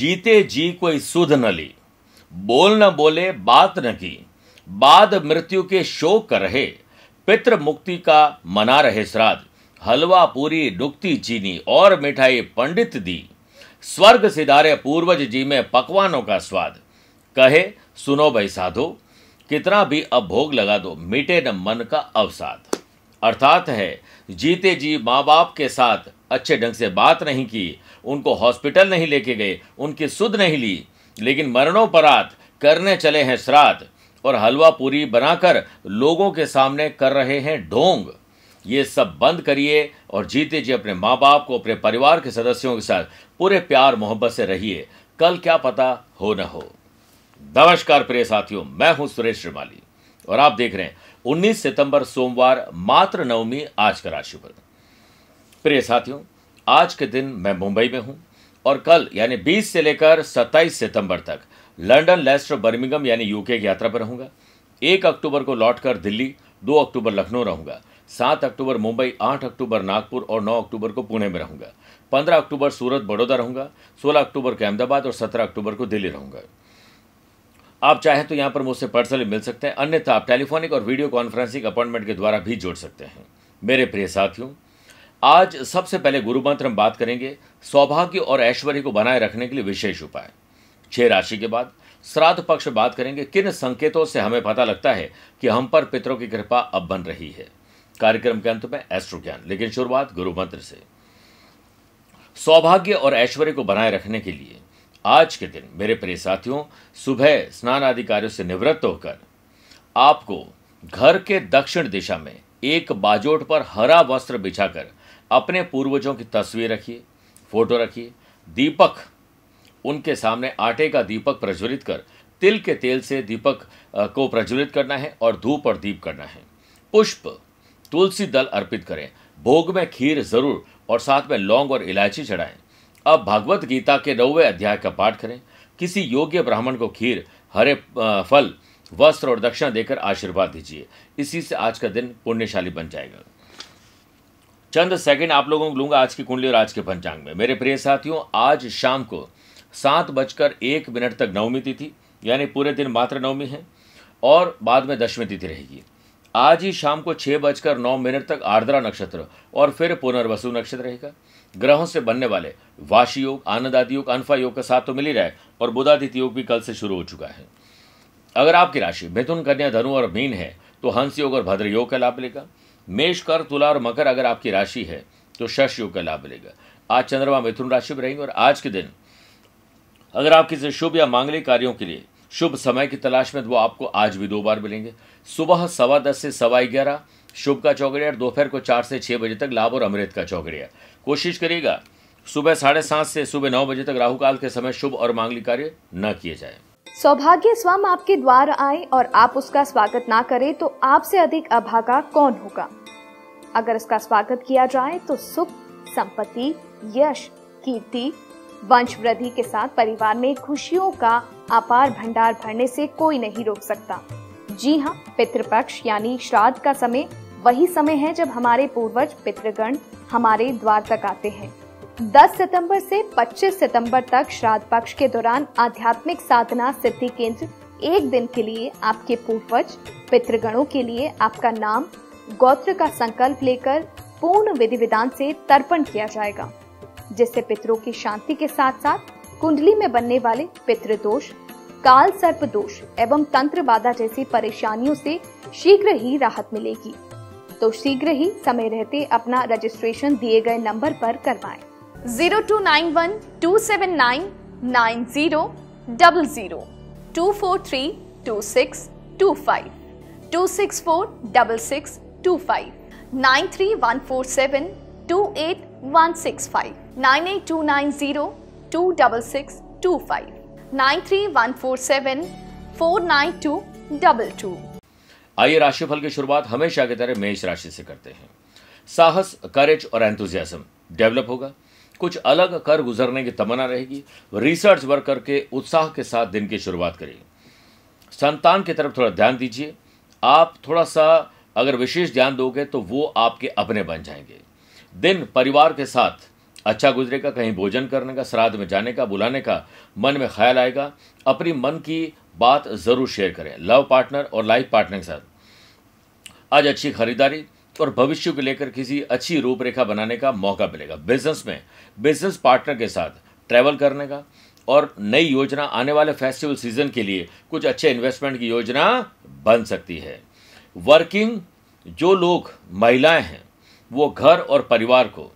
जीते जी कोई सुध न ली बोल न बोले बात न की बाद मृत्यु के शोक रहे पित्र मुक्ति का मना रहे श्राद्ध हलवा पूरी डुकती चीनी और मिठाई पंडित दी स्वर्ग सिधारे पूर्वज जी में पकवानों का स्वाद कहे सुनो भाई साधो कितना भी अब भोग लगा दो मिटे न मन का अवसाद अर्थात है जीते जी माँ बाप के साथ अच्छे ढंग से बात नहीं की उनको हॉस्पिटल नहीं लेके गए उनकी सुध नहीं ली लेकिन मरणोपरात करने चले हैं श्राद्ध और हलवा पूरी बनाकर लोगों के सामने कर रहे हैं ढोंग ये सब बंद करिए और जीते जी अपने माँ बाप को अपने परिवार के सदस्यों के साथ पूरे प्यार मोहब्बत से रहिए कल क्या पता हो न हो नमस्कार प्रिय साथियों मैं हूं सुरेश श्रीमाली और आप देख रहे हैं 19 सितंबर सोमवार मात्र नवमी आज का राशिफल प्रिय साथियों आज के दिन मैं मुंबई में हूं और कल यानी 20 से लेकर 27 सितंबर तक लंदन लेस्टर बर्मिंगम यानी यूके की यात्रा पर रहूंगा एक अक्टूबर को लौटकर दिल्ली दो अक्टूबर लखनऊ रहूंगा सात अक्टूबर मुंबई आठ अक्टूबर नागपुर और नौ अक्टूबर को पुणे में रहूंगा पंद्रह अक्टूबर सूरत बड़ौदा रहूंगा सोलह अक्टूबर को अहमदाबाद और सत्रह अक्टूबर को दिल्ली रहूंगा आप चाहें तो यहां पर मुझसे पर्सनली मिल सकते हैं अन्यथा आप टेलीफोनिक और वीडियो कॉन्फ्रेंसिंग अपॉइंटमेंट के द्वारा भी जोड़ सकते हैं मेरे प्रिय साथियों आज सबसे पहले गुरु मंत्र हम बात करेंगे सौभाग्य और ऐश्वर्य को बनाए रखने के लिए विशेष उपाय छह राशि के बाद श्राद्ध पक्ष बात करेंगे किन संकेतों से हमें पता लगता है कि हम पर पितरों की कृपा अब बन रही है कार्यक्रम के अंत में एस्ट्रो ज्ञान लेकिन शुरुआत गुरु मंत्र से सौभाग्य और ऐश्वर्य को बनाए रखने के लिए आज के दिन मेरे प्रिय साथियों सुबह स्नान आदि कार्यों से निवृत्त होकर आपको घर के दक्षिण दिशा में एक बाजोट पर हरा वस्त्र बिछाकर अपने पूर्वजों की तस्वीर रखिए फोटो रखिए दीपक उनके सामने आटे का दीपक प्रज्वलित कर तिल के तेल से दीपक को प्रज्वलित करना है और धूप और दीप करना है पुष्प तुलसी दल अर्पित करें भोग में खीर जरूर और साथ में लौंग और इलायची चढ़ाएं अब भागवत गीता के नौवें अध्याय का पाठ करें किसी योग्य ब्राह्मण को खीर हरे फल वस्त्र और दक्षिणा देकर आशीर्वाद दीजिए इसी से आज का दिन पुण्यशाली बन जाएगा चंद सेकंड आप लोगों को लूंगा आज की कुंडली और आज के पंचांग में मेरे प्रिय साथियों आज शाम को सात बजकर एक मिनट तक नवमी तिथि यानी पूरे दिन मात्र नवमी है और बाद में दशमी तिथि रहेगी आज ही शाम को छः बजकर नौ मिनट तक आर्द्रा नक्षत्र और फिर पुनर्वसु नक्षत्र रहेगा ग्रहों से बनने वाले वाशी योग आनंद आदि योग अनफा योग का साथ तो मिल ही रहा है और बुधादित्य योग भी कल से शुरू हो चुका है अगर आपकी राशि मिथुन कन्या धनु और मीन है तो हंस योग और भद्र योग का लाभ मिलेगा मेष कर तुला और मकर अगर आपकी राशि है तो शश योग का लाभ मिलेगा आज चंद्रमा मिथुन राशि में रहेंगे और आज के दिन अगर आप किसी शुभ या मांगलिक कार्यों के लिए शुभ समय की तलाश में तो वो आपको आज भी दो बार मिलेंगे सुबह सवा दस से सवा ग्यारह शुभ का चौकड़िया और दोपहर को चार से छः बजे तक लाभ और अमृत का चौकड़िया कोशिश करिएगा सुबह साढ़े सात से सुबह नौ बजे तक राहु काल के समय शुभ और मांगलिक कार्य न किए जाए सौभाग्य स्वयं आपके द्वार आए और आप उसका स्वागत ना करें तो आपसे अधिक अभागा कौन होगा अगर इसका स्वागत किया जाए तो सुख संपत्ति यश कीर्ति वंश वृद्धि के साथ परिवार में खुशियों का अपार भंडार भरने से कोई नहीं रोक सकता जी हाँ पितृपक्ष यानी श्राद्ध का समय वही समय है जब हमारे पूर्वज पितृगण हमारे द्वार तक आते हैं 10 सितंबर से 25 सितंबर तक श्राद्ध पक्ष के दौरान आध्यात्मिक साधना सिद्धि केंद्र एक दिन के लिए आपके पूर्वज पितृगणों के लिए आपका नाम गोत्र का संकल्प लेकर पूर्ण विधि विधान से तर्पण किया जाएगा जिससे पितरों की शांति के साथ साथ कुंडली में बनने वाले पितृदोष काल सर्प दोष एवं तंत्र बाधा जैसी परेशानियों से शीघ्र ही राहत मिलेगी तो शीघ्र ही समय रहते अपना रजिस्ट्रेशन दिए गए नंबर पर करवाएं। Zero two nine one two seven nine nine zero double zero two four three two six two five two six four double six two five nine three one four seven two eight one six five nine eight two nine zero two double six two five nine three one four seven four nine two double two आइए राशिफल की शुरुआत हमेशा की तरह मेष राशि से करते हैं साहस करेज और एंथुजियाजम डेवलप होगा कुछ अलग कर गुजरने की तमन्ना रहेगी रिसर्च वर्क करके उत्साह के साथ दिन की शुरुआत करिए संतान की तरफ थोड़ा ध्यान दीजिए आप थोड़ा सा अगर विशेष ध्यान दोगे तो वो आपके अपने बन जाएंगे दिन परिवार के साथ अच्छा गुजरेगा कहीं भोजन करने का श्राद्ध में जाने का बुलाने का मन में ख्याल आएगा अपनी मन की बात ज़रूर शेयर करें लव पार्टनर और लाइफ पार्टनर के साथ आज अच्छी खरीदारी और भविष्य को लेकर किसी अच्छी रूपरेखा बनाने का मौका मिलेगा बिजनेस में बिजनेस पार्टनर के साथ ट्रैवल करने का और नई योजना आने वाले फेस्टिवल सीजन के लिए कुछ अच्छे इन्वेस्टमेंट की योजना बन सकती है वर्किंग जो लोग महिलाएं हैं वो घर और परिवार को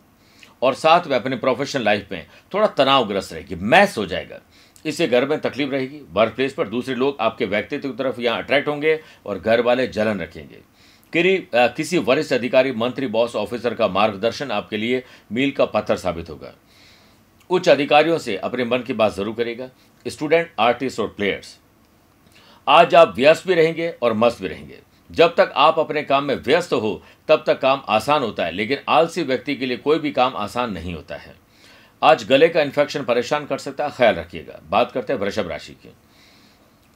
और साथ में अपने प्रोफेशनल लाइफ में थोड़ा तनावग्रस्त रहेगी मैस हो जाएगा इससे घर में तकलीफ रहेगी वर्क प्लेस पर दूसरे लोग आपके व्यक्तित्व की तरफ यहाँ अट्रैक्ट होंगे और घर वाले जलन रखेंगे किरी किसी वरिष्ठ अधिकारी मंत्री बॉस ऑफिसर का मार्गदर्शन आपके लिए मील का पत्थर साबित होगा उच्च अधिकारियों से अपने मन की बात जरूर करेगा स्टूडेंट आर्टिस्ट और प्लेयर्स आज आप व्यस्त भी रहेंगे और मस्त भी रहेंगे जब तक आप अपने काम में व्यस्त हो तब तक काम आसान होता है लेकिन आलसी व्यक्ति के लिए कोई भी काम आसान नहीं होता है आज गले का इन्फेक्शन परेशान कर सकता है ख्याल रखिएगा बात करते हैं वृषभ राशि की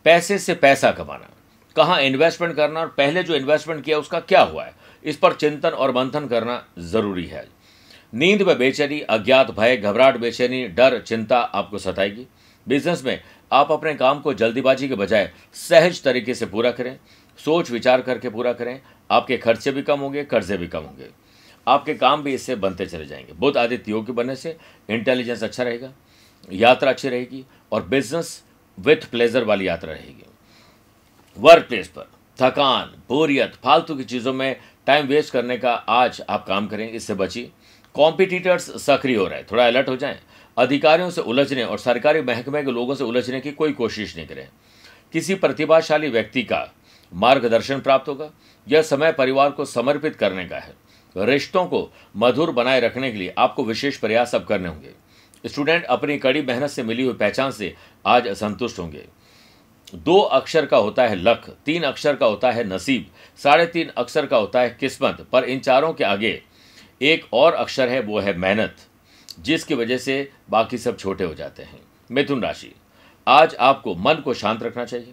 पैसे से पैसा कमाना कहाँ इन्वेस्टमेंट करना और पहले जो इन्वेस्टमेंट किया उसका क्या हुआ है इस पर चिंतन और मंथन करना जरूरी है नींद में बेचैनी अज्ञात भय घबराहट बेचैनी डर चिंता आपको सताएगी बिजनेस में आप अपने काम को जल्दीबाजी के बजाय सहज तरीके से पूरा करें सोच विचार करके पूरा करें आपके खर्चे भी कम होंगे कर्जे भी कम होंगे आपके काम भी इससे बनते चले जाएंगे बुद्ध आदित्य योग के बनने से इंटेलिजेंस अच्छा रहेगा यात्रा अच्छी रहेगी और बिजनेस विथ प्लेजर वाली यात्रा रहेगी वर्क प्लेस पर थकान बोरियत फालतू की चीज़ों में टाइम वेस्ट करने का आज आप काम करें इससे बचिए कॉम्पिटिटर्स सक्रिय हो रहे हैं थोड़ा अलर्ट हो जाएं अधिकारियों से उलझने और सरकारी महकमे के लोगों से उलझने की कोई कोशिश नहीं करें किसी प्रतिभाशाली व्यक्ति का मार्गदर्शन प्राप्त होगा यह समय परिवार को समर्पित करने का है रिश्तों को मधुर बनाए रखने के लिए आपको विशेष प्रयास अब करने होंगे स्टूडेंट अपनी कड़ी मेहनत से मिली हुई पहचान से आज असंतुष्ट होंगे दो अक्षर का होता है लख तीन अक्षर का होता है नसीब साढ़े तीन अक्षर का होता है किस्मत पर इन चारों के आगे एक और अक्षर है वो है मेहनत जिसकी वजह से बाकी सब छोटे हो जाते हैं मिथुन राशि आज आपको मन को शांत रखना चाहिए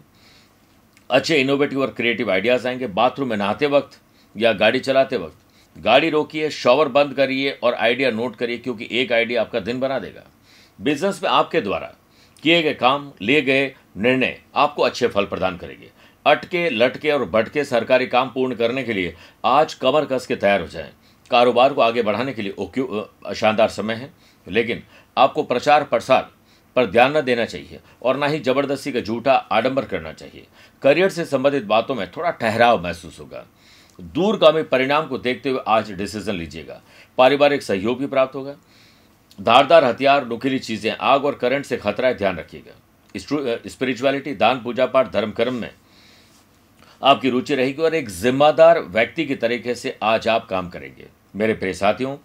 अच्छे इनोवेटिव और क्रिएटिव आइडियाज़ आएंगे बाथरूम में नहाते वक्त या गाड़ी चलाते वक्त गाड़ी रोकिए शॉवर बंद करिए और आइडिया नोट करिए क्योंकि एक आइडिया आपका दिन बना देगा बिजनेस में आपके द्वारा किए गए काम लिए गए निर्णय आपको अच्छे फल प्रदान करेंगे अटके लटके और भटके सरकारी काम पूर्ण करने के लिए आज कमर कस के तैयार हो जाएं कारोबार को आगे बढ़ाने के लिए शानदार समय है लेकिन आपको प्रचार प्रसार पर ध्यान न देना चाहिए और ना ही जबरदस्ती का झूठा आडंबर करना चाहिए करियर से संबंधित बातों में थोड़ा ठहराव महसूस होगा दूरगामी परिणाम को देखते हुए आज डिसीजन लीजिएगा पारिवारिक सहयोग भी प्राप्त होगा धारदार हथियार नुकीली चीज़ें आग और करंट से खतरा है ध्यान रखिएगा स्पिरिचुअलिटी दान पूजा पाठ धर्म कर्म में आपकी रुचि रहेगी और एक जिम्मेदार व्यक्ति के तरीके से आज आप काम करेंगे मेरे प्रिय साथियों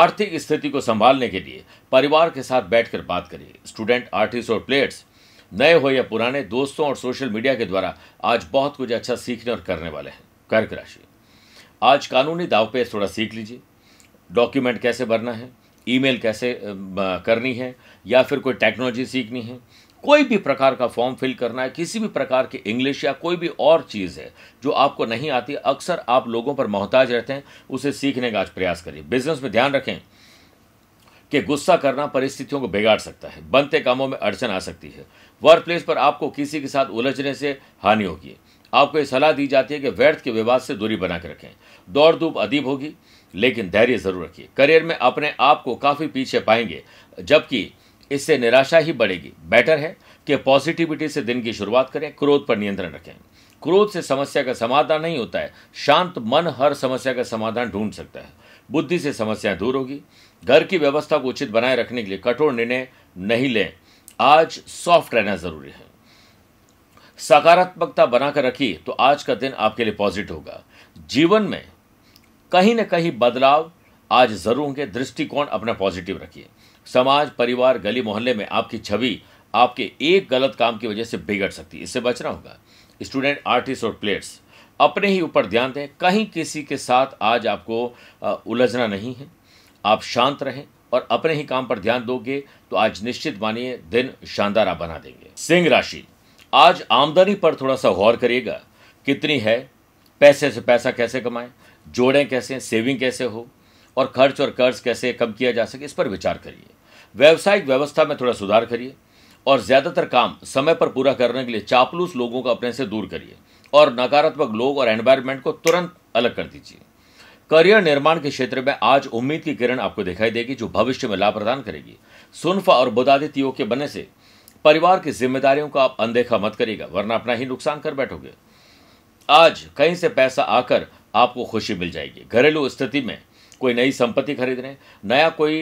आर्थिक स्थिति को संभालने के लिए परिवार के साथ बैठकर बात करिए स्टूडेंट आर्टिस्ट और प्लेयर्स नए हो या पुराने दोस्तों और सोशल मीडिया के द्वारा आज बहुत कुछ अच्छा सीखने और करने वाले हैं कर्क राशि आज कानूनी दाव पे थोड़ा सीख लीजिए डॉक्यूमेंट कैसे भरना है ईमेल कैसे करनी है या फिर कोई टेक्नोलॉजी सीखनी है कोई भी प्रकार का फॉर्म फिल करना है किसी भी प्रकार की इंग्लिश या कोई भी और चीज़ है जो आपको नहीं आती अक्सर आप लोगों पर मोहताज रहते हैं उसे सीखने का आज प्रयास करिए बिजनेस में ध्यान रखें कि गुस्सा करना परिस्थितियों को बिगाड़ सकता है बनते कामों में अड़चन आ सकती है वर्क प्लेस पर आपको किसी के साथ उलझने से हानि होगी आपको ये सलाह दी जाती है कि व्यर्थ के विवाद से दूरी बना के रखें दौड़ धूप अधिक होगी लेकिन धैर्य जरूर रखिए करियर में अपने आप को काफ़ी पीछे पाएंगे जबकि इससे निराशा ही बढ़ेगी बेटर है कि पॉजिटिविटी से दिन की शुरुआत करें क्रोध पर नियंत्रण रखें क्रोध से समस्या का समाधान नहीं होता है शांत मन हर समस्या का समाधान ढूंढ सकता है बुद्धि से समस्याएं दूर होगी घर की व्यवस्था को उचित बनाए रखने के लिए कठोर निर्णय नहीं लें आज सॉफ्ट रहना जरूरी है सकारात्मकता बनाकर रखिए तो आज का दिन आपके लिए पॉजिटिव होगा जीवन में कहीं ना कहीं बदलाव आज जरूर होंगे दृष्टिकोण अपना पॉजिटिव रखिए समाज परिवार गली मोहल्ले में आपकी छवि आपके एक गलत काम की वजह से बिगड़ सकती है इससे बचना होगा स्टूडेंट आर्टिस्ट और प्लेयर्स अपने ही ऊपर ध्यान दें कहीं किसी के साथ आज आपको उलझना नहीं है आप शांत रहें और अपने ही काम पर ध्यान दोगे तो आज निश्चित मानिए दिन शानदार बना देंगे सिंह राशि आज आमदनी पर थोड़ा सा गौर करिएगा कितनी है पैसे से पैसा कैसे कमाएं जोड़ें कैसे सेविंग कैसे हो और खर्च और कर्ज कैसे कम किया जा सके इस पर विचार करिए व्यावसायिक व्यवस्था में थोड़ा सुधार करिए और ज़्यादातर काम समय पर पूरा करने के लिए चापलूस लोगों को अपने से दूर करिए और नकारात्मक लोग और एनवायरमेंट को तुरंत अलग कर दीजिए करियर निर्माण के क्षेत्र में आज उम्मीद की किरण आपको दिखाई देगी जो भविष्य में लाभ प्रदान करेगी सुनफा और बुदादित योग के बनने से परिवार की जिम्मेदारियों का आप अनदेखा मत करिएगा वरना अपना ही नुकसान कर बैठोगे आज कहीं से पैसा आकर आपको खुशी मिल जाएगी घरेलू स्थिति में कोई नई संपत्ति खरीद रहे हैं नया कोई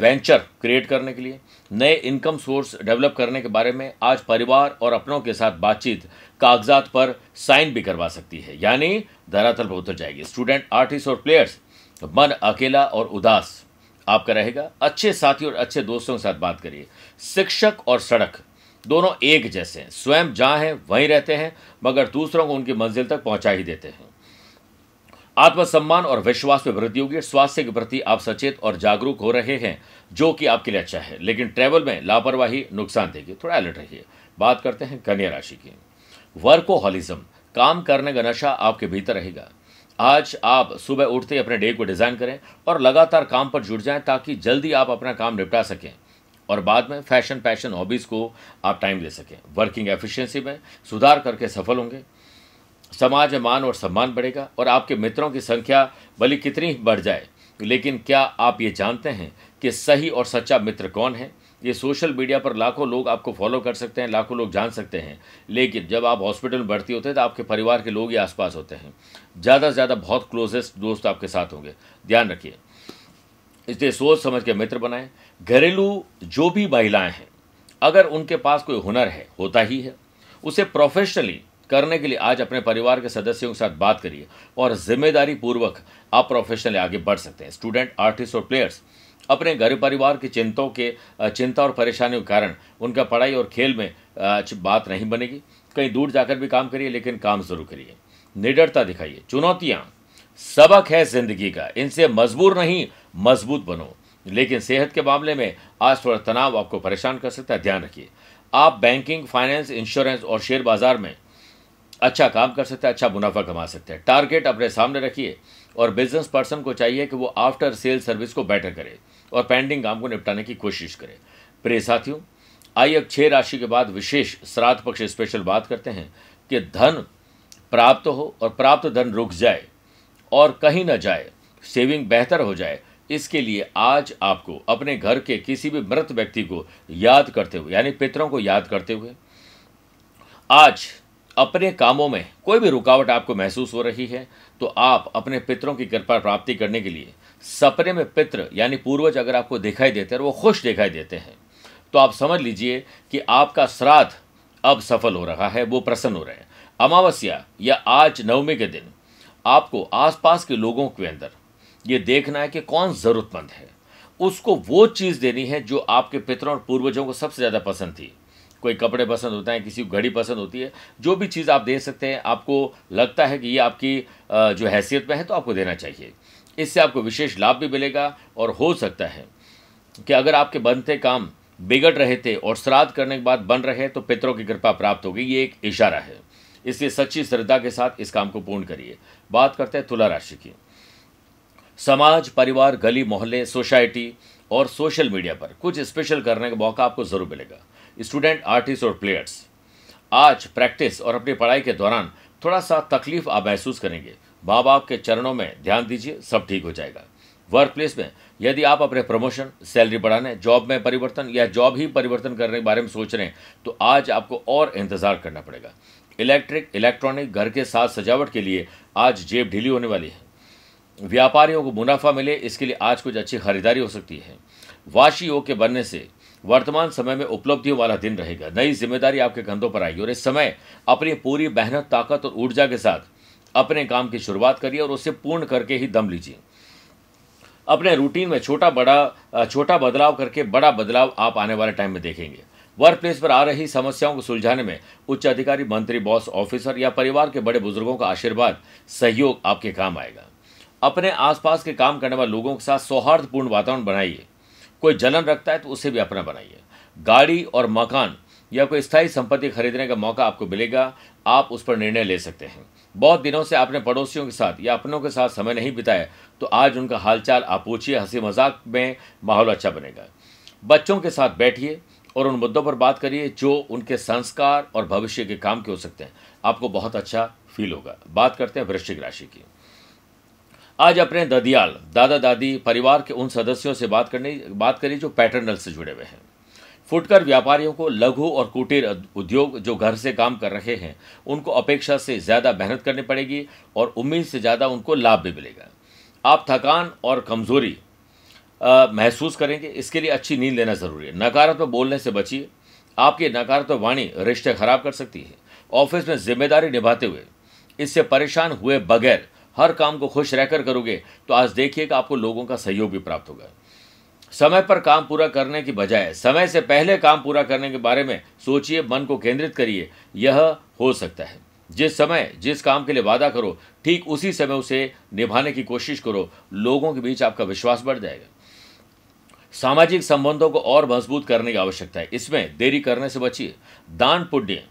वेंचर क्रिएट करने के लिए नए इनकम सोर्स डेवलप करने के बारे में आज परिवार और अपनों के साथ बातचीत कागजात पर साइन भी करवा सकती है यानी धरातल पर उतर जाएगी स्टूडेंट आर्टिस्ट और प्लेयर्स मन अकेला और उदास आपका रहेगा अच्छे साथी और अच्छे दोस्तों के साथ बात करिए शिक्षक और सड़क दोनों एक जैसे हैं स्वयं जहाँ हैं वहीं रहते हैं मगर दूसरों को उनकी मंजिल तक पहुँचा ही देते हैं आत्मसम्मान और विश्वास में वृद्धि होगी स्वास्थ्य के प्रति आप सचेत और जागरूक हो रहे हैं जो कि आपके लिए अच्छा है लेकिन ट्रैवल में लापरवाही नुकसान देगी थोड़ा अलर्ट रहिए बात करते हैं कन्या राशि की वर्कोहॉलिज्म काम करने का नशा आपके भीतर रहेगा आज आप सुबह उठते ही अपने डे को डिज़ाइन करें और लगातार काम पर जुड़ जाएं ताकि जल्दी आप अपना काम निपटा सकें और बाद में फैशन पैशन हॉबीज़ को आप टाइम दे सकें वर्किंग एफिशिएंसी में सुधार करके सफल होंगे समाज में मान और सम्मान बढ़ेगा और आपके मित्रों की संख्या भले कितनी बढ़ जाए लेकिन क्या आप ये जानते हैं कि सही और सच्चा मित्र कौन है ये सोशल मीडिया पर लाखों लोग आपको फॉलो कर सकते हैं लाखों लोग जान सकते हैं लेकिन जब आप हॉस्पिटल में भर्ती होते हैं तो आपके परिवार के लोग ही आसपास होते हैं ज़्यादा से ज़्यादा बहुत क्लोजेस्ट दोस्त आपके साथ होंगे ध्यान रखिए इसलिए सोच समझ के मित्र बनाएं घरेलू जो भी महिलाएं हैं अगर उनके पास कोई हुनर है होता ही है उसे प्रोफेशनली करने के लिए आज अपने परिवार के सदस्यों के साथ बात करिए और जिम्मेदारी पूर्वक आप प्रोफेशनली आगे बढ़ सकते हैं स्टूडेंट आर्टिस्ट और प्लेयर्स अपने घर परिवार की चिंताओं के चिंता और परेशानियों के कारण उनका पढ़ाई और खेल में बात नहीं बनेगी कहीं दूर जाकर भी काम करिए लेकिन काम जरूर करिए निडरता दिखाइए चुनौतियाँ सबक है जिंदगी का इनसे मजबूर नहीं मजबूत बनो लेकिन सेहत के मामले में आज थोड़ा तनाव आपको परेशान कर सकता है ध्यान रखिए आप बैंकिंग फाइनेंस इंश्योरेंस और शेयर बाजार में अच्छा काम कर सकता है अच्छा मुनाफा कमा सकता है टारगेट अपने सामने रखिए और बिजनेस पर्सन को चाहिए कि वो आफ्टर सेल सर्विस को बेटर करे और पेंडिंग काम को निपटाने की कोशिश करे प्रिय साथियों आइए अब छः राशि के बाद विशेष श्राद्ध पक्ष स्पेशल बात करते हैं कि धन प्राप्त हो और प्राप्त धन रुक जाए और कहीं ना जाए सेविंग बेहतर हो जाए इसके लिए आज आपको अपने घर के किसी भी मृत व्यक्ति को याद करते हुए यानी पितरों को याद करते हुए आज अपने कामों में कोई भी रुकावट आपको महसूस हो रही है तो आप अपने पितरों की कृपा प्राप्ति करने के लिए सपने में पित्र यानी पूर्वज अगर आपको दिखाई देते हैं वो खुश दिखाई देते हैं तो आप समझ लीजिए कि आपका श्राद्ध अब सफल हो रहा है वो प्रसन्न हो रहे हैं अमावस्या या आज नवमी के दिन आपको आसपास के लोगों के अंदर ये देखना है कि कौन ज़रूरतमंद है उसको वो चीज़ देनी है जो आपके पितरों और पूर्वजों को सबसे ज़्यादा पसंद थी कोई कपड़े पसंद होते हैं किसी को घड़ी पसंद होती है जो भी चीज़ आप दे सकते हैं आपको लगता है कि ये आपकी जो हैसियत में है तो आपको देना चाहिए इससे आपको विशेष लाभ भी मिलेगा और हो सकता है कि अगर आपके बनते काम बिगड़ रहे थे और श्राद्ध करने के बाद बन रहे तो पितरों की कृपा प्राप्त होगी ये एक इशारा है इसलिए सच्ची श्रद्धा के साथ इस काम को पूर्ण करिए बात करते हैं तुला राशि की समाज परिवार गली मोहल्ले सोसाइटी और सोशल मीडिया पर कुछ स्पेशल करने का मौका आपको ज़रूर मिलेगा स्टूडेंट आर्टिस्ट और प्लेयर्स आज प्रैक्टिस और अपनी पढ़ाई के दौरान थोड़ा सा तकलीफ आप महसूस करेंगे माँ बाप के चरणों में ध्यान दीजिए सब ठीक हो जाएगा वर्क प्लेस में यदि आप अपने प्रमोशन सैलरी बढ़ाने जॉब में परिवर्तन या जॉब ही परिवर्तन करने के बारे में सोच रहे हैं तो आज आपको और इंतज़ार करना पड़ेगा इलेक्ट्रिक इलेक्ट्रॉनिक घर के साथ सजावट के लिए आज जेब ढीली होने वाली है व्यापारियों को मुनाफा मिले इसके लिए आज कुछ अच्छी खरीदारी हो सकती है वाशी योग के बनने से वर्तमान समय में उपलब्धियों वाला दिन रहेगा नई जिम्मेदारी आपके कंधों पर आएगी और इस समय अपनी पूरी मेहनत ताकत और ऊर्जा के साथ अपने काम की शुरुआत करिए और उसे पूर्ण करके ही दम लीजिए अपने रूटीन में छोटा बड़ा छोटा बदलाव करके बड़ा बदलाव आप आने वाले टाइम में देखेंगे वर्क प्लेस पर आ रही समस्याओं को सुलझाने में उच्च अधिकारी मंत्री बॉस ऑफिसर या परिवार के बड़े बुजुर्गों का आशीर्वाद सहयोग आपके काम आएगा अपने आसपास के काम करने वाले लोगों के साथ सौहार्दपूर्ण वातावरण बनाइए कोई जलन रखता है तो उसे भी अपना बनाइए गाड़ी और मकान या कोई स्थायी संपत्ति खरीदने का मौका आपको मिलेगा आप उस पर निर्णय ले सकते हैं बहुत दिनों से आपने पड़ोसियों के साथ या अपनों के साथ समय नहीं बिताया तो आज उनका हालचाल आप पूछिए हंसी मजाक में माहौल अच्छा बनेगा बच्चों के साथ बैठिए और उन मुद्दों पर बात करिए जो उनके संस्कार और भविष्य के काम के हो सकते हैं आपको बहुत अच्छा फील होगा बात करते हैं वृश्चिक राशि की आज अपने ददियाल दादा दादी परिवार के उन सदस्यों से बात करने बात करें जो पैटर्नल से जुड़े हुए हैं फुटकर व्यापारियों को लघु और कुटीर उद्योग जो घर से काम कर रहे हैं उनको अपेक्षा से ज़्यादा मेहनत करनी पड़ेगी और उम्मीद से ज़्यादा उनको लाभ भी मिलेगा आप थकान और कमज़ोरी महसूस करेंगे इसके लिए अच्छी नींद लेना ज़रूरी है नकारात्मक बोलने से बचिए आपकी नकारात्मक वाणी रिश्ते खराब कर सकती है ऑफिस में जिम्मेदारी निभाते हुए इससे परेशान हुए बगैर हर काम को खुश रहकर करोगे तो आज देखिएगा आपको लोगों का सहयोग भी प्राप्त होगा समय पर काम पूरा करने की बजाय समय से पहले काम पूरा करने के बारे में सोचिए मन को केंद्रित करिए यह हो सकता है जिस समय जिस काम के लिए वादा करो ठीक उसी समय उसे निभाने की कोशिश करो लोगों के बीच आपका विश्वास बढ़ जाएगा सामाजिक संबंधों को और मजबूत करने की आवश्यकता है इसमें देरी करने से बचिए दान पुण्य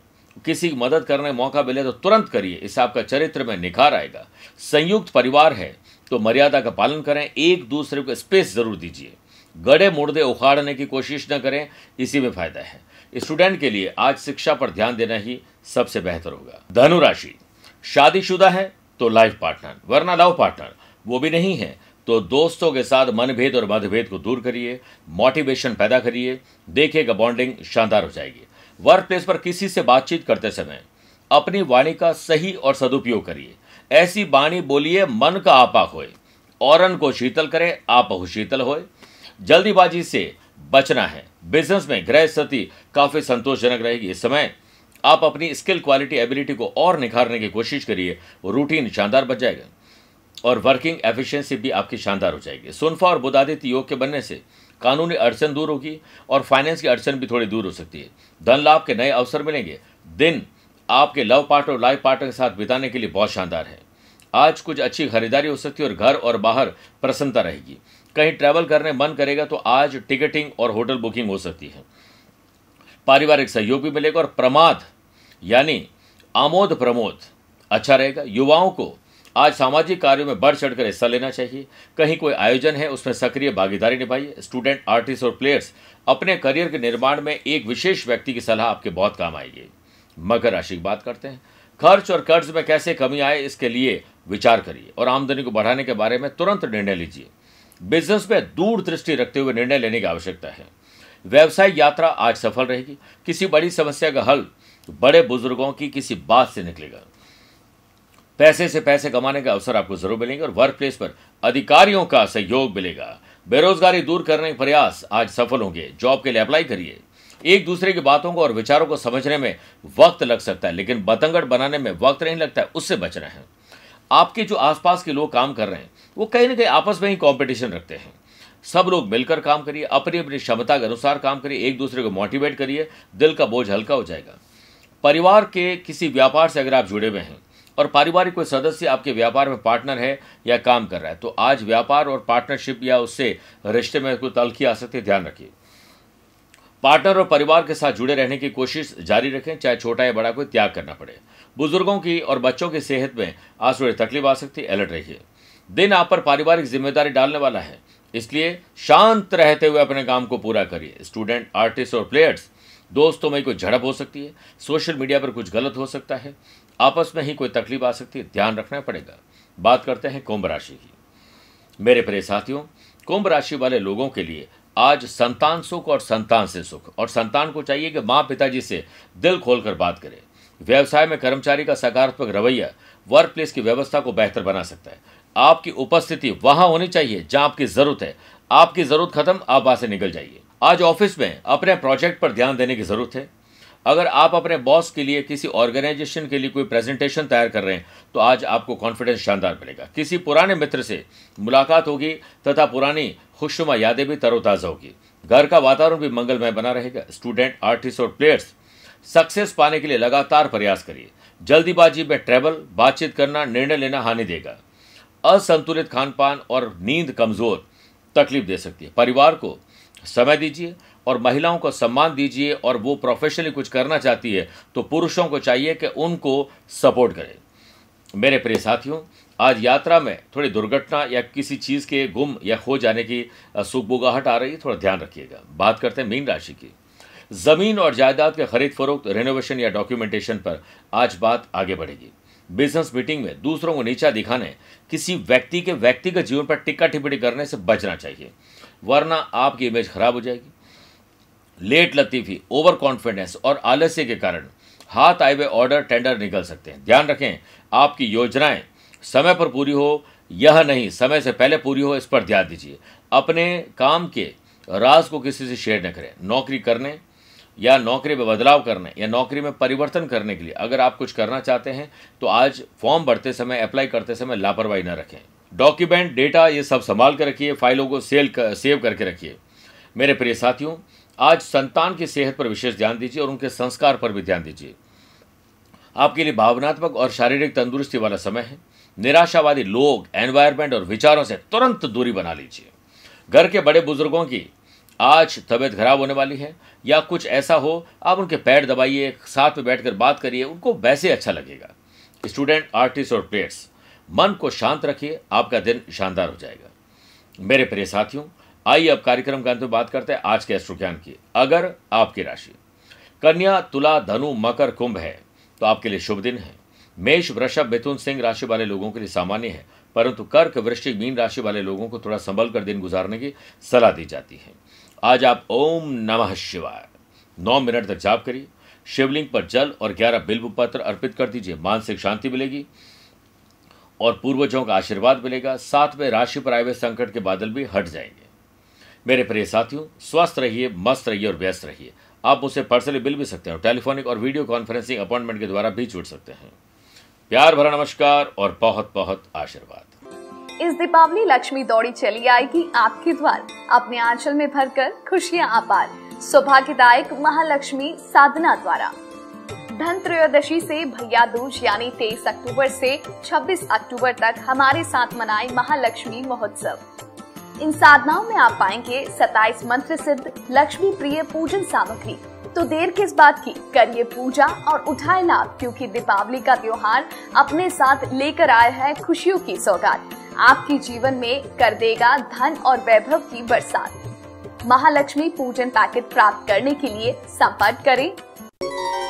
किसी की मदद करने का मौका मिले तो तुरंत करिए इससे आपका चरित्र में निखार आएगा संयुक्त परिवार है तो मर्यादा का पालन करें एक दूसरे को स्पेस जरूर दीजिए गड़े मुर्दे उखाड़ने की कोशिश न करें इसी में फायदा है स्टूडेंट के लिए आज शिक्षा पर ध्यान देना ही सबसे बेहतर होगा धनुराशि शादीशुदा है तो लाइफ पार्टनर वरना लव पार्टनर वो भी नहीं है तो दोस्तों के साथ मनभेद और मतभेद को दूर करिए मोटिवेशन पैदा करिए देखिएगा बॉन्डिंग शानदार हो जाएगी वर्क प्लेस पर किसी से बातचीत करते समय अपनी वाणी का सही और सदुपयोग करिए ऐसी वाणी बोलिए मन का आपा होए औरन को शीतल करे आप शीतल होए जल्दीबाजी से बचना है बिजनेस में ग्रह स्थिति काफ़ी संतोषजनक रहेगी इस समय आप अपनी स्किल क्वालिटी एबिलिटी को और निखारने की कोशिश करिए वो रूटीन शानदार बच जाएगा और वर्किंग एफिशिएंसी भी आपकी शानदार हो जाएगी सुनफा और बुदादित योग के बनने से कानूनी अड़चन दूर होगी और फाइनेंस की अड़चन भी थोड़ी दूर हो सकती है धन लाभ के नए अवसर मिलेंगे दिन आपके लव पार्टनर और लाइफ पार्टनर के साथ बिताने के लिए बहुत शानदार है आज कुछ अच्छी खरीदारी हो सकती है और घर और बाहर प्रसन्नता रहेगी कहीं ट्रैवल करने मन करेगा तो आज टिकटिंग और होटल बुकिंग हो सकती है पारिवारिक सहयोग भी मिलेगा और प्रमाद यानी आमोद प्रमोद अच्छा रहेगा युवाओं को आज सामाजिक कार्यों में बढ़ चढ़कर हिस्सा लेना चाहिए कहीं कोई आयोजन है उसमें सक्रिय भागीदारी निभाइए स्टूडेंट आर्टिस्ट और प्लेयर्स अपने करियर के निर्माण में एक विशेष व्यक्ति की सलाह आपके बहुत काम आएगी मकर राशि की बात करते हैं खर्च और कर्ज में कैसे कमी आए इसके लिए विचार करिए और आमदनी को बढ़ाने के बारे में तुरंत निर्णय लीजिए बिजनेस में दूर दृष्टि रखते हुए निर्णय लेने की आवश्यकता है व्यवसाय यात्रा आज सफल रहेगी किसी बड़ी समस्या का हल बड़े बुजुर्गों की किसी बात से निकलेगा पैसे से पैसे कमाने का अवसर आपको जरूर मिलेंगे और वर्क प्लेस पर अधिकारियों का सहयोग मिलेगा बेरोजगारी दूर करने के प्रयास आज सफल होंगे जॉब के लिए अप्लाई करिए एक दूसरे की बातों को और विचारों को समझने में वक्त लग सकता है लेकिन बतंगड़ बनाने में वक्त नहीं लगता है उससे बच रहे हैं आपके जो आसपास के लोग काम कर रहे हैं वो कहीं ना कहीं आपस में ही कॉम्पिटिशन रखते हैं सब लोग मिलकर काम करिए अपनी अपनी क्षमता के अनुसार काम करिए एक दूसरे को मोटिवेट करिए दिल का बोझ हल्का हो जाएगा परिवार के किसी व्यापार से अगर आप जुड़े हुए हैं और पारिवारिक कोई सदस्य आपके व्यापार में पार्टनर है या काम कर रहा है तो आज व्यापार और पार्टनरशिप या उससे रिश्ते में कोई तलखी आ सकती है ध्यान रखिए पार्टनर और परिवार के साथ जुड़े रहने की कोशिश जारी रखें चाहे छोटा या बड़ा कोई त्याग करना पड़े बुजुर्गों की और बच्चों की सेहत में आज थोड़ी तकलीफ आ सकती है अलर्ट रहिए दिन आप पर पारिवारिक जिम्मेदारी डालने वाला है इसलिए शांत रहते हुए अपने काम को पूरा करिए स्टूडेंट आर्टिस्ट और प्लेयर्स दोस्तों में कोई झड़प हो सकती है सोशल मीडिया पर कुछ गलत हो सकता है आपस में ही कोई तकलीफ आ सकती है ध्यान रखना पड़ेगा बात करते हैं कुंभ राशि की मेरे प्रिय साथियों कुंभ राशि वाले लोगों के लिए आज संतान सुख और संतान से सुख और संतान को चाहिए कि माँ पिताजी से दिल खोलकर बात करें व्यवसाय में कर्मचारी का सकारात्मक रवैया वर्क प्लेस की व्यवस्था को बेहतर बना सकता है आपकी उपस्थिति वहां होनी चाहिए जहां आपकी जरूरत है आपकी जरूरत खत्म आप वहां से निकल जाइए आज ऑफिस में अपने प्रोजेक्ट पर ध्यान देने की जरूरत है अगर आप अपने बॉस के लिए किसी ऑर्गेनाइजेशन के लिए कोई प्रेजेंटेशन तैयार कर रहे हैं तो आज आपको कॉन्फिडेंस शानदार मिलेगा किसी पुराने मित्र से मुलाकात होगी तथा पुरानी खुशनुमा यादें भी तरोताज़ा होगी घर का वातावरण भी मंगलमय बना रहेगा स्टूडेंट आर्टिस्ट और प्लेयर्स सक्सेस पाने के लिए लगातार प्रयास करिए जल्दीबाजी में ट्रैवल बातचीत करना निर्णय लेना हानि देगा असंतुलित खान पान और नींद कमज़ोर तकलीफ दे सकती है परिवार को समय दीजिए और महिलाओं को सम्मान दीजिए और वो प्रोफेशनली कुछ करना चाहती है तो पुरुषों को चाहिए कि उनको सपोर्ट करें मेरे प्रिय साथियों आज यात्रा में थोड़ी दुर्घटना या किसी चीज़ के गुम या खो जाने की सुखबुगाहट आ रही है थोड़ा ध्यान रखिएगा बात करते हैं मीन राशि की ज़मीन और जायदाद के खरीद फरोख्त रेनोवेशन या डॉक्यूमेंटेशन पर आज बात आगे बढ़ेगी बिजनेस मीटिंग में दूसरों को नीचा दिखाने किसी व्यक्ति के व्यक्तिगत जीवन पर टिक्का टिप्पणी करने से बचना चाहिए वरना आपकी इमेज खराब हो जाएगी लेट लतीफ़ी ओवर कॉन्फिडेंस और आलस्य के कारण हाथ आए हुए ऑर्डर टेंडर निकल सकते हैं ध्यान रखें आपकी योजनाएं समय पर पूरी हो यह नहीं समय से पहले पूरी हो इस पर ध्यान दीजिए अपने काम के राज को किसी से शेयर न करें नौकरी करने या नौकरी में बदलाव करने या नौकरी में परिवर्तन करने के लिए अगर आप कुछ करना चाहते हैं तो आज फॉर्म भरते समय अप्लाई करते समय लापरवाही न रखें डॉक्यूमेंट डेटा ये सब संभाल कर रखिए फाइलों को सेल कर, सेव करके रखिए मेरे प्रिय साथियों आज संतान की सेहत पर विशेष ध्यान दीजिए और उनके संस्कार पर भी ध्यान दीजिए आपके लिए भावनात्मक और शारीरिक तंदुरुस्ती वाला समय है निराशावादी लोग एनवायरमेंट और विचारों से तुरंत दूरी बना लीजिए घर के बड़े बुजुर्गों की आज तबीयत खराब होने वाली है या कुछ ऐसा हो आप उनके पैर दबाइए साथ में बैठकर बात करिए उनको वैसे अच्छा लगेगा स्टूडेंट आर्टिस्ट और प्लेयर्स मन को शांत रखिए आपका दिन शानदार हो जाएगा मेरे प्रिय साथियों आइए अब कार्यक्रम के अंत में बात करते हैं आज के ज्ञान की अगर आपकी राशि कन्या तुला धनु मकर कुंभ है तो आपके लिए शुभ दिन है मेष वृषभ मिथुन सिंह राशि वाले लोगों के लिए सामान्य है परंतु कर्क वृश्चिक मीन राशि वाले लोगों को थोड़ा संभल कर दिन गुजारने की सलाह दी जाती है आज आप ओम नमः शिवाय नौ मिनट तक जाप करिए शिवलिंग पर जल और ग्यारह बिल्व पत्र अर्पित कर दीजिए मानसिक शांति मिलेगी और पूर्वजों का आशीर्वाद मिलेगा साथ में राशि पर आए हुए संकट के बादल भी हट जाएंगे मेरे प्रिय साथियों स्वस्थ रहिए मस्त रहिए और व्यस्त रहिए आप मुझसे पर्सनली मिल भी सकते हैं और टेलीफोनिक और वीडियो कॉन्फ्रेंसिंग अपॉइंटमेंट के द्वारा भी जुड़ सकते हैं प्यार भरा नमस्कार और बहुत बहुत आशीर्वाद इस दीपावली लक्ष्मी दौड़ी चली आएगी आपके द्वार अपने आंचल में भर कर खुशियाँ अपार सौभाग्यदायक महालक्ष्मी साधना द्वारा धन त्रयोदशी से भैया दूज यानी 23 अक्टूबर से 26 अक्टूबर तक हमारे साथ मनाएं महालक्ष्मी महोत्सव इन साधनाओं में आप पाएंगे 27 मंत्र सिद्ध लक्ष्मी प्रिय पूजन सामग्री तो देर किस बात की करिए पूजा और उठाए लाभ क्योंकि दीपावली का त्योहार अपने साथ लेकर आया है खुशियों की सौगात आपके जीवन में कर देगा धन और वैभव की बरसात महालक्ष्मी पूजन पैकेट प्राप्त करने के लिए संपर्क करें